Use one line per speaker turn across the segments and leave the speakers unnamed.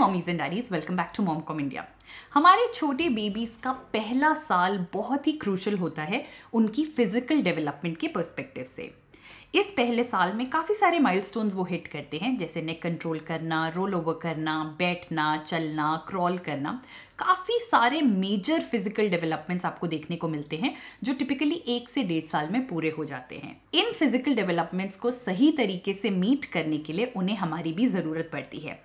Mommies and daddies welcome back to mom com India हमारे छोटे babies का पहला साल बहुत ही क्रूशल होता है उनकी फिजिकल डेवलपमेंट के पर्सपेक्टिव से इस पहले साल में काफ़ी सारे माइलस्टोन्स वो हिट करते हैं जैसे नेक कंट्रोल करना रोल ओवर करना बैठना चलना क्रॉल करना काफ़ी सारे मेजर फिजिकल डेवलपमेंट्स आपको देखने को मिलते हैं जो टिपिकली एक से डेढ़ साल में पूरे हो जाते हैं इन फिजिकल डेवलपमेंट्स को सही तरीके से मीट करने के लिए उन्हें हमारी भी ज़रूरत पड़ती है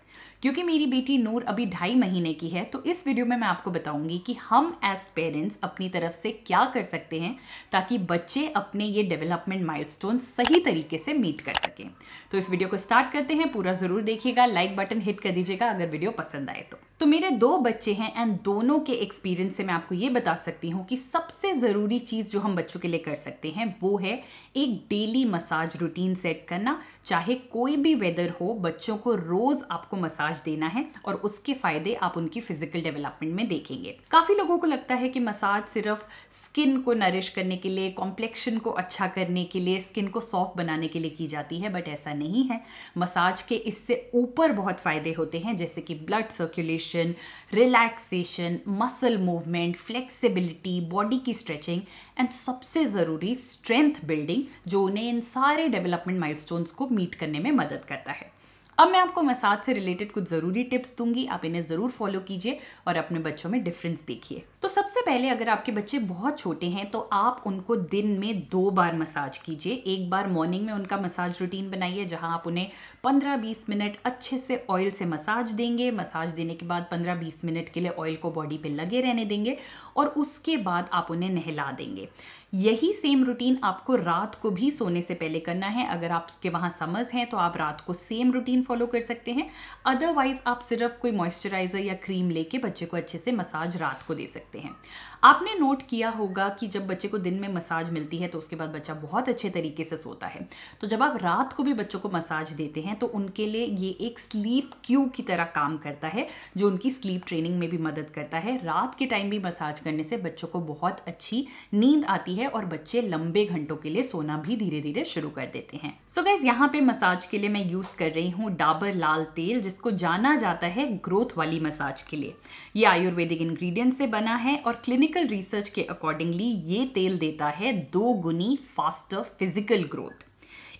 क्योंकि मेरी बेटी नूर अभी ढाई महीने की है तो इस वीडियो में मैं आपको बताऊंगी कि हम एज पेरेंट्स अपनी तरफ से क्या कर सकते हैं ताकि बच्चे अपने ये डेवलपमेंट माइलस्टोन सही तरीके से मीट कर सकें तो इस वीडियो को स्टार्ट करते हैं पूरा ज़रूर देखिएगा लाइक बटन हिट कर दीजिएगा अगर वीडियो पसंद आए तो तो मेरे दो बच्चे हैं एंड दोनों के एक्सपीरियंस से मैं आपको ये बता सकती हूँ कि सबसे ज़रूरी चीज़ जो हम बच्चों के लिए कर सकते हैं वो है एक डेली मसाज रूटीन सेट करना चाहे कोई भी वेदर हो बच्चों को रोज़ आपको मसाज देना है और उसके फ़ायदे आप उनकी फिजिकल डेवलपमेंट में देखेंगे काफ़ी लोगों को लगता है कि मसाज सिर्फ स्किन को नरिश करने के लिए कॉम्प्लेक्शन को अच्छा करने के लिए स्किन को सॉफ्ट बनाने के लिए की जाती है बट ऐसा नहीं है मसाज के इससे ऊपर बहुत फ़ायदे होते हैं जैसे कि blood circulation nutrition relaxation muscle movement flexibility body की स्ट्रेचिंग एंड सबसे ज़रूरी स्ट्रेंथ बिल्डिंग जो उन्हें इन सारे डेवलपमेंट माइलस्टोन्स को मीट करने में मदद करता है अब मैं आपको मसाज से रिलेटेड कुछ ज़रूरी टिप्स दूंगी आप इन्हें ज़रूर फॉलो कीजिए और अपने बच्चों में डिफरेंस देखिए तो सबसे पहले अगर आपके बच्चे बहुत छोटे हैं तो आप उनको दिन में दो बार मसाज कीजिए एक बार मॉर्निंग में उनका मसाज रूटीन बनाइए जहां आप उन्हें 15-20 मिनट अच्छे से ऑयल से मसाज देंगे मसाज देने के बाद 15-20 मिनट के लिए ऑयल को बॉडी पे लगे रहने देंगे और उसके बाद आप उन्हें नहला देंगे यही सेम रूटीन आपको रात को भी सोने से पहले करना है अगर आपके वहाँ समझ हैं तो आप रात को सेम रूटीन फॉलो कर सकते हैं अदरवाइज आप सिर्फ कोई मॉइस्चराइज़र या क्रीम लेके बच्चे को अच्छे से मसाज रात को दे सकते हैं आपने नोट किया होगा कि जब बच्चे को दिन में मसाज मिलती है तो उसके बाद बच्चा बहुत अच्छे तरीके से सोता है तो जब आप रात को भी बच्चों को मसाज देते हैं तो उनके लिए ये एक स्लीप क्यू की तरह काम करता है जो उनकी स्लीप ट्रेनिंग में भी मदद करता है रात के टाइम भी मसाज करने से बच्चों को बहुत अच्छी नींद आती है है और बच्चे लंबे घंटों के लिए सोना भी धीरे धीरे शुरू कर देते हैं सो गैस यहाँ पे मसाज के लिए मैं यूज कर रही हूँ डाबर लाल तेल जिसको जाना जाता है ग्रोथ वाली मसाज के लिए ये आयुर्वेदिक इंग्रेडिएंट से बना है और क्लिनिकल रिसर्च के अकॉर्डिंगली ये तेल देता है दो गुनी फास्टर फिजिकल ग्रोथ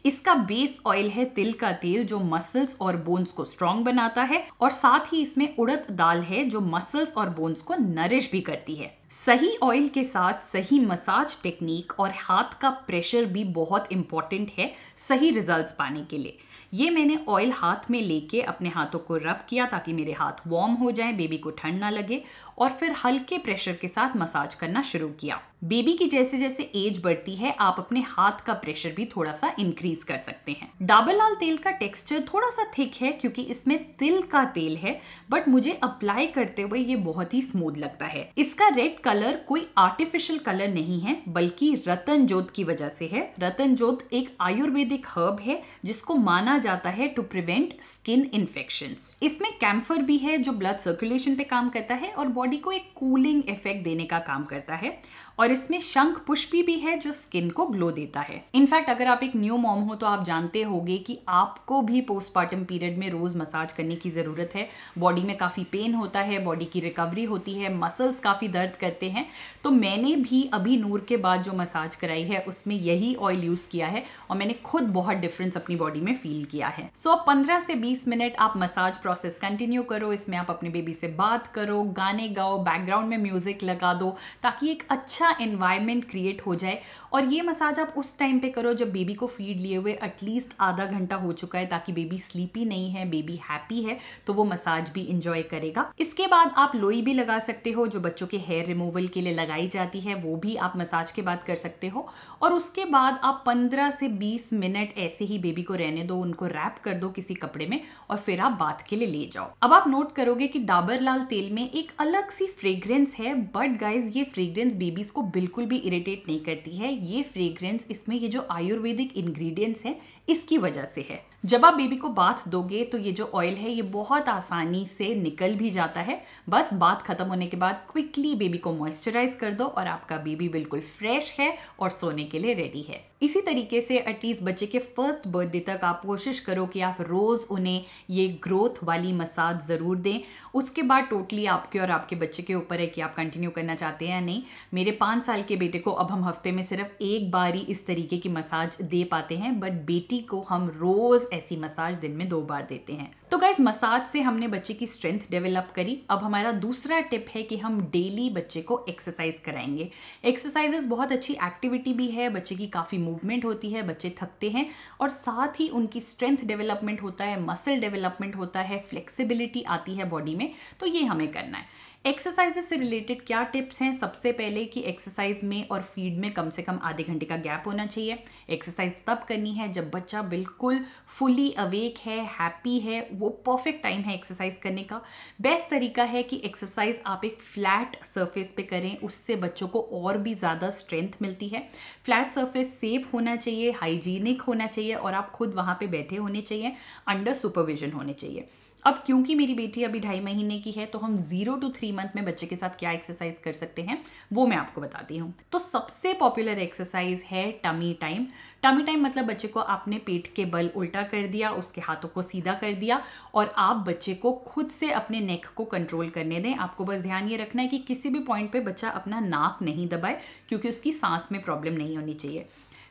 इसका बेस ऑयल है तिल का तेल जो मसल्स और बोन्स को स्ट्रांग बनाता है और साथ ही इसमें उड़द दाल है जो मसल्स और बोन्स को नरिश भी करती है सही ऑयल के साथ सही मसाज टेक्निक और हाथ का प्रेशर भी बहुत इम्पॉर्टेंट है सही रिजल्ट्स पाने के लिए ये मैंने ऑयल हाथ में लेके अपने हाथों को रब किया ताकि मेरे हाथ वार्म हो जाएं बेबी को ठंड ना लगे और फिर हल्के प्रेशर के साथ मसाज करना शुरू किया बेबी की जैसे जैसे एज बढ़ती है आप अपने हाथ का प्रेशर भी थोड़ा सा इंक्रीज कर सकते हैं डाबर लाल तेल का टेक्सचर थोड़ा सा थिक है क्योंकि इसमें तिल का तेल है बट मुझे अप्लाई करते हुए ये बहुत ही स्मूथ लगता है इसका रेड कलर कोई आर्टिफिशियल कलर नहीं है बल्कि रतन जोत की वजह से है रतन जोत एक आयुर्वेदिक हर्ब है जिसको माना जाता है टू प्रिवेंट स्किन इन्फेक्शन इसमें कैम्फर भी है जो ब्लड सर्कुलेशन पे काम करता है और बॉडी को एक कूलिंग इफेक्ट देने का काम करता है और इसमें शंख पुष्पी भी है जो स्किन को ग्लो देता है इनफैक्ट अगर आप एक न्यू मॉम हो तो आप जानते होगे कि आपको भी पोस्टमार्टम पीरियड में रोज मसाज करने की जरूरत है बॉडी में काफी पेन होता है बॉडी की रिकवरी होती है मसल्स काफी दर्द करते हैं तो मैंने भी अभी नूर के बाद जो मसाज कराई है उसमें यही ऑयल यूज़ किया है और मैंने खुद बहुत डिफरेंस अपनी बॉडी में फील किया है सो so, 15 से 20 मिनट आप मसाज प्रोसेस कंटिन्यू करो इसमें आप अपने बेबी से बात करो गाने गाओ बैकग्राउंड में म्यूज़िक लगा दो ताकि एक अच्छा एनवायरमेंट क्रिएट हो जाए और ये मसाज आप उस टाइम पे करो जब बेबी को फीड लिए हुए एटलीस्ट आधा घंटा हो चुका है ताकि बेबी स्लीपी नहीं है बेबी हैप्पी है तो वो मसाज भी इंजॉय करेगा इसके बाद आप लोई भी लगा सकते हो जो बच्चों के हेयर रिमूवल के लिए लगाई जाती है वो भी आप मसाज के बाद कर सकते हो और उसके बाद आप 15 से 20 मिनट ऐसे ही बेबी को रहने दो उनको रैप कर दो किसी कपड़े में और फिर आप बाथ के लिए ले जाओ अब आप नोट करोगे कि डाबर लाल तेल में एक अलग सी फ्रेग्रेंस है बट गाइज ये फ्रेग्रेंस बेबीज को बिल्कुल भी इरिटेट नहीं करती है ये फ्रेग्रेंस इसमें ये जो आयुर्वेदिक इंग्रेडिएंट्स हैं इसकी वजह से है जब आप बेबी को बाथ दोगे तो ये जो ऑयल है ये बहुत आसानी से निकल भी जाता है बस बाथ खत्म होने के बाद क्विकली बेबी को मॉइस्चराइज कर दो और आपका बेबी बिल्कुल फ्रेश है और सोने के लिए रेडी है इसी तरीके से एटलीस्ट बच्चे के फर्स्ट बर्थडे तक आप कोशिश करो कि आप रोज़ उन्हें ये ग्रोथ वाली मसाज ज़रूर दें उसके बाद टोटली आपके और आपके बच्चे के ऊपर है कि आप कंटिन्यू करना चाहते हैं या नहीं मेरे पाँच साल के बेटे को अब हम हफ्ते में सिर्फ एक बार ही इस तरीके की मसाज दे पाते हैं बट बेटी को हम रोज़ ऐसी मसाज दिन में दो बार देते हैं तो गाइज मसाज से हमने बच्चे की स्ट्रेंथ डेवलप करी अब हमारा दूसरा टिप है कि हम डेली बच्चे को एक्सरसाइज कराएंगे एक्सरसाइजेस बहुत अच्छी एक्टिविटी भी है बच्चे की काफ़ी मूवमेंट होती है बच्चे थकते हैं और साथ ही उनकी स्ट्रेंथ डेवलपमेंट होता है मसल डेवलपमेंट होता है फ्लेक्सिबिलिटी आती है बॉडी में तो ये हमें करना है एक्सरसाइजेस से रिलेटेड क्या टिप्स हैं सबसे पहले कि एक्सरसाइज में और फीड में कम से कम आधे घंटे का गैप होना चाहिए एक्सरसाइज तब करनी है जब बच्चा बिल्कुल फुली अवेक है हैप्पी है वो परफेक्ट टाइम है एक्सरसाइज करने का बेस्ट तरीका है कि एक्सरसाइज आप एक फ्लैट सरफेस पे करें उससे बच्चों को और भी ज़्यादा स्ट्रेंथ मिलती है फ्लैट सर्फेस सेफ होना चाहिए हाइजीनिक होना चाहिए और आप खुद वहाँ पर बैठे होने चाहिए अंडर सुपरविजन होने चाहिए अब क्योंकि मेरी बेटी अभी ढाई महीने की है तो हम जीरो टू थ्री मंथ में बच्चे के साथ क्या एक्सरसाइज कर सकते हैं वो मैं आपको बताती हूँ तो सबसे पॉपुलर एक्सरसाइज है टमी टाइम टमी टाइम मतलब बच्चे को आपने पेट के बल उल्टा कर दिया उसके हाथों को सीधा कर दिया और आप बच्चे को खुद से अपने नेक को कंट्रोल करने दें आपको बस ध्यान ये रखना है कि किसी भी पॉइंट पे बच्चा अपना नाक नहीं दबाए क्योंकि उसकी सांस में प्रॉब्लम नहीं होनी चाहिए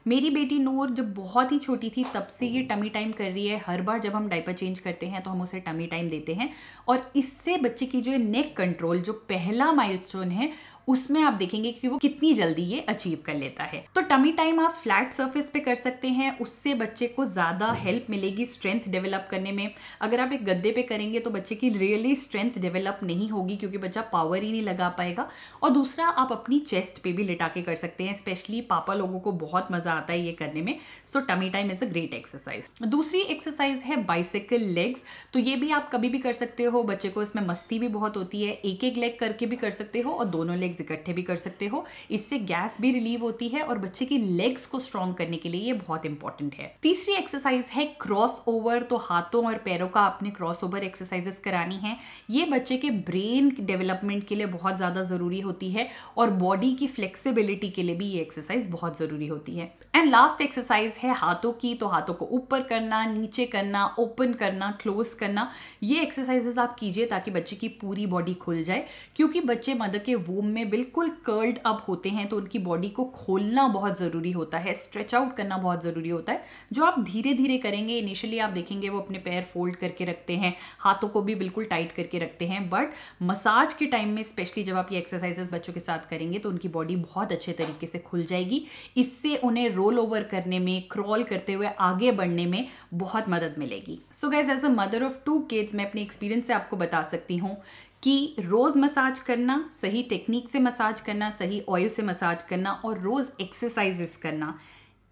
मेरी बेटी नूर जब बहुत ही छोटी थी तब से ये टमी टाइम कर रही है हर बार जब हम डाइपर चेंज करते हैं तो हम उसे टमी टाइम देते हैं और इससे बच्चे की जो नेक कंट्रोल जो पहला माइलस्टोन है उसमें आप देखेंगे कि वो कितनी जल्दी ये अचीव कर लेता है तो टमी टाइम आप फ्लैट सर्फेस पे कर सकते हैं उससे बच्चे को ज़्यादा हेल्प मिलेगी स्ट्रेंथ डेवलप करने में अगर आप एक गद्दे पे करेंगे तो बच्चे की रियली स्ट्रेंथ डेवलप नहीं होगी क्योंकि बच्चा पावर ही नहीं लगा पाएगा और दूसरा आप अपनी चेस्ट पे भी लिटा के कर सकते हैं स्पेशली पापा लोगों को बहुत मज़ा आता है ये करने में so tummy time is a great exercise दूसरी एक्सरसाइज है बाइसिकल लेग्स तो ये भी आप कभी भी कर सकते हो बच्चे को इसमें मस्ती भी बहुत होती है एक एक लेग करके भी कर सकते हो और दोनों लेग लेग्स इकट्ठे भी कर सकते हो इससे गैस भी रिलीव होती है और बच्चे की लेग्स को स्ट्रॉन्ग करने के लिए ये बहुत इंपॉर्टेंट है तीसरी एक्सरसाइज है क्रॉस ओवर तो हाथों और पैरों का आपने क्रॉस ओवर एक्सरसाइजेस करानी है ये बच्चे के ब्रेन डेवलपमेंट के लिए बहुत ज़्यादा ज़रूरी होती है और बॉडी की फ्लेक्सीबिलिटी के लिए भी ये एक्सरसाइज बहुत ज़रूरी होती है एंड लास्ट एक्सरसाइज है हाथों की तो हाथों को ऊपर करना नीचे करना ओपन करना क्लोज करना ये एक्सरसाइजेस आप कीजिए ताकि बच्चे की पूरी बॉडी खुल जाए क्योंकि बच्चे मदर के वोम में में बिल्कुल कर्ल्ड अप होते हैं तो उनकी बॉडी को खोलना बहुत ज़रूरी होता है स्ट्रेच आउट करना बहुत ज़रूरी होता है जो आप धीरे धीरे करेंगे इनिशियली आप देखेंगे वो अपने पैर फोल्ड करके रखते हैं हाथों को भी बिल्कुल टाइट करके रखते हैं बट मसाज के टाइम में स्पेशली जब आप ये एक्सरसाइजेस बच्चों के साथ करेंगे तो उनकी बॉडी बहुत अच्छे तरीके से खुल जाएगी इससे उन्हें रोल ओवर करने में क्रॉल करते हुए आगे बढ़ने में बहुत मदद मिलेगी so guess as a mother of two kids मैं अपने एक्सपीरियंस से आपको बता सकती हूँ कि रोज़ मसाज करना सही टेक्निक से मसाज करना सही ऑयल से मसाज करना और रोज़ एक्सरसाइजेस करना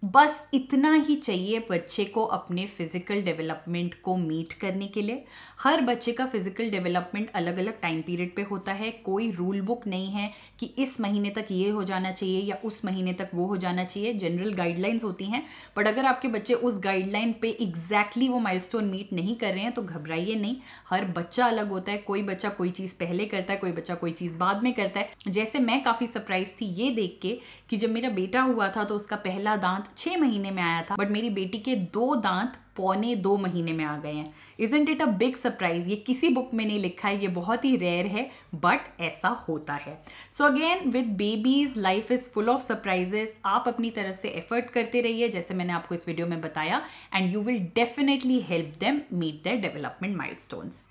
बस इतना ही चाहिए बच्चे को अपने फिज़िकल डेवलपमेंट को मीट करने के लिए हर बच्चे का फिज़िकल डेवलपमेंट अलग अलग टाइम पीरियड पे होता है कोई रूल बुक नहीं है कि इस महीने तक ये हो जाना चाहिए या उस महीने तक वो हो जाना चाहिए जनरल गाइडलाइंस होती हैं बट अगर आपके बच्चे उस गाइडलाइन पे एग्जैक्टली वो स्टोन मीट नहीं कर रहे हैं तो घबराइए नहीं हर बच्चा अलग होता है कोई बच्चा कोई चीज़ पहले करता है कोई बच्चा कोई चीज़ बाद में करता है जैसे मैं काफ़ी सरप्राइज थी ये देख के कि जब मेरा बेटा हुआ था तो उसका पहला दांत छह महीने में आया था बट मेरी बेटी के दो दांत पौने दो महीने में आ गए हैं isn't it a big surprise ये किसी बुक में नहीं लिखा है ये बहुत ही रेयर है बट ऐसा होता है so again with babies life is full of surprises आप अपनी तरफ से एफर्ट करते रहिए जैसे मैंने आपको इस वीडियो में बताया and you will definitely help them meet their development mile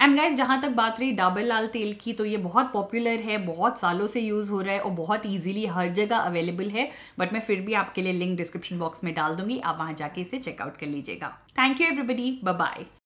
and guys जहां तक बात रही डाबर लाल तेल की तो ये बहुत पॉपुलर है बहुत सालों से यूज हो रहा है और बहुत ईजिली हर जगह अवेलेबल है बट मैं फिर भी आपके लिए लिंक डिस्क्रिप्शन बॉक्स में डाल दूंगी आप वहां जाके इसे चेकआउट कर लीजिएगा Thank you, everybody. Bye bye.